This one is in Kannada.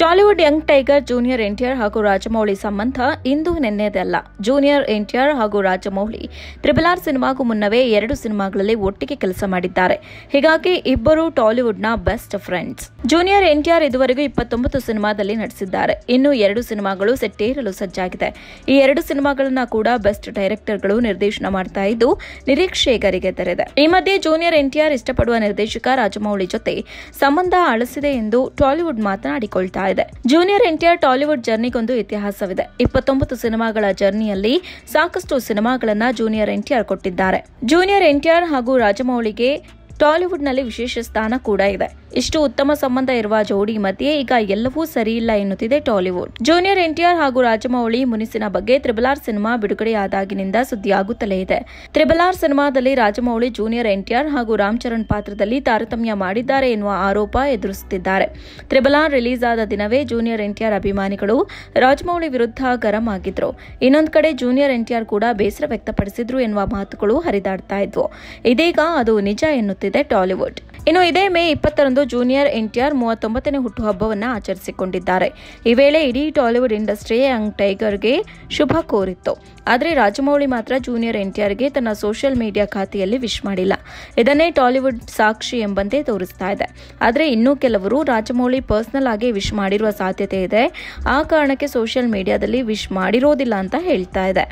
Tollywood young tiger junior NTR ಹಾಗೂ ರಾಜಮೌಳಿ ಸಂಬಂಧ ಇಂದು ನಿನ್ನೆದಲ್ಲ ಜೂನಿಯರ್ ಎನ್ಟಿಆರ್ ಹಾಗೂ ರಾಜಮೌಳಿ ಟ್ರಿಬಲ್ ಆರ್ ಸಿನಿಮಾಗೂ ಮುನ್ನವೇ ಎರಡು ಸಿನಿಮಾಗಳಲ್ಲಿ ಒಟ್ಟಿಗೆ ಕೆಲಸ ಮಾಡಿದ್ದಾರೆ ಹೀಗಾಗಿ ಇಬ್ಬರು ಟಾಲಿವುಡ್ನ ಬೆಸ್ಟ್ ಫ್ರೆಂಡ್ಸ್ ಜೂನಿಯರ್ ಎನ್ಟಿಆರ್ ಇದುವರೆಗೂ ಇಪ್ಪತ್ತೊಂಬತ್ತು ಸಿನಿಮಾದಲ್ಲಿ ನಟಿಸಿದ್ದಾರೆ ಇನ್ನು ಎರಡು ಸಿನಿಮಾಗಳು ಸೆಟ್ಟೇರಲು ಸಜ್ಜಾಗಿದೆ ಈ ಎರಡು ಸಿನಿಮಾಗಳನ್ನ ಕೂಡ ಬೆಸ್ಟ್ ಡೈರೆಕ್ಟರ್ಗಳು ನಿರ್ದೇಶನ ಮಾಡ್ತಾ ಇದ್ದು ನಿರೀಕ್ಷೆಗರಿಗೆ ತೆರೆದ ಈ ಮಧ್ಯೆ ಜೂನಿಯರ್ ಎನ್ಟಿಆರ್ ಇಷ್ಟಪಡುವ ನಿರ್ದೇಶಕ ರಾಜಮೌಳಿ ಜೊತೆ ಸಂಬಂಧ ಅಳಿಸಿದೆ ಎಂದು ಟಾಲಿವುಡ್ ಮಾತನಾಡಿಕೊಳ್ತಾರೆ ಇದೆ ಜೂನಿಯರ್ ಎನ್ಟಿಆರ್ ಟಾಲಿವುಡ್ ಜರ್ನಿಗೊಂದು ಇತಿಹಾಸವಿದೆ ಇಪ್ಪತ್ತೊಂಬತ್ತು ಸಿನಿಮಾಗಳ ಜರ್ನಿಯಲ್ಲಿ ಸಾಕಷ್ಟು ಸಿನಿಮಾಗಳನ್ನ ಜೂನಿಯರ್ ಎನ್ಟಿಆರ್ ಕೊಟ್ಟಿದ್ದಾರೆ ಜೂನಿಯರ್ ಎನ್ಟಿಆರ್ ಹಾಗೂ ರಾಜಮೌಳಿಗೆ ಟಾಲಿವುಡ್ನಲ್ಲಿ ವಿಶೇಷ ಸ್ಥಾನ ಕೂಡ ಇದೆ ಇಷ್ಟು ಉತ್ತಮ ಸಂಬಂಧ ಇರುವ ಜೋಡಿ ಮಧ್ಯೆ ಈಗ ಎಲ್ಲವೂ ಸರಿಯಿಲ್ಲ ಎನ್ನುತ್ತಿದೆ ಟಾಲಿವುಡ್ ಜೂನಿಯರ್ ಎನ್ಟಿಆರ್ ಹಾಗೂ ರಾಜಮೌಳಿ ಮುನಿಸಿನ ಬಗ್ಗೆ ತ್ರಿಬಲ್ ಆರ್ ಸಿನಿಮಾ ಬಿಡುಗಡೆಯಾದಾಗಿನಿಂದ ಸುದ್ದಿಯಾಗುತ್ತಲೇ ಇದೆ ತ್ರಿಬಲ್ ಆರ್ ಸಿನಿಮಾದಲ್ಲಿ ರಾಜಮೌಳಿ ಜೂನಿಯರ್ ಎನ್ಟಿಆರ್ ಹಾಗೂ ರಾಮ್ ಚರಣ್ ಪಾತ್ರದಲ್ಲಿ ತಾರತಮ್ಯ ಮಾಡಿದ್ದಾರೆ ಎನ್ನುವ ಆರೋಪ ಎದುರಿಸುತ್ತಿದ್ದಾರೆ ತ್ರಿಬಲ್ ಆರ್ ರಿಲೀಸ್ ಆದ ದಿನವೇ ಜೂನಿಯರ್ ಎನ್ಟಿಆರ್ ಅಭಿಮಾನಿಗಳು ರಾಜಮೌಳಿ ವಿರುದ್ಧ ಗರಂ ಆಗಿದ್ರು ಇನ್ನೊಂದು ಕಡೆ ಜೂನಿಯರ್ ಎನ್ಟಿಆರ್ ಕೂಡ ಬೇಸರ ವ್ಯಕ್ತಪಡಿಸಿದ್ರು ಎನ್ನುವ ಮಾತುಗಳು ಹರಿದಾಡ್ತಾ ಇದ್ವು ಇದೀಗ ಅದು ನಿಜ ಎನ್ನುತ್ತಿದೆ ಟಾಲಿವುಡ್ ಇನ್ನು ಇದೇ ಮೇ ಇಪ್ಪತ್ತರಂದು ಜೂನಿಯರ್ ಆರ್ ಮೂವತ್ತೊಂಬತ್ತನೇ ಹುಟ್ಟುಹಬ್ಬವನ್ನು ಆಚರಿಸಿಕೊಂಡಿದ್ದಾರೆ ಈ ವೇಳೆ ಇಡೀ ಟಾಲಿವುಡ್ ಇಂಡಸ್ಟ್ರಿ ಯಂಗ್ ಟೈಗರ್ಗೆ ಶುಭ ಕೋರಿತ್ತು ಆದರೆ ರಾಜಮೌಳಿ ಮಾತ್ರ ಜೂನಿಯರ್ ಗೆ ತನ್ನ ಸೋಷಿಯಲ್ ಮೀಡಿಯಾ ಖಾತೆಯಲ್ಲಿ ವಿಶ್ ಮಾಡಿಲ್ಲ ಇದನ್ನೇ ಟಾಲಿವುಡ್ ಸಾಕ್ಷಿ ಎಂಬಂತೆ ತೋರಿಸ್ತಾ ಇದೆ ಆದರೆ ಇನ್ನೂ ಕೆಲವರು ರಾಜಮೌಳಿ ಪರ್ಸನಲ್ ಆಗಿ ವಿಶ್ ಮಾಡಿರುವ ಸಾಧ್ಯತೆ ಇದೆ ಆ ಕಾರಣಕ್ಕೆ ಸೋಷಿಯಲ್ ಮೀಡಿಯಾದಲ್ಲಿ ವಿಶ್ ಮಾಡಿರೋದಿಲ್ಲ ಅಂತ ಹೇಳ್ತಾ ಇದೆ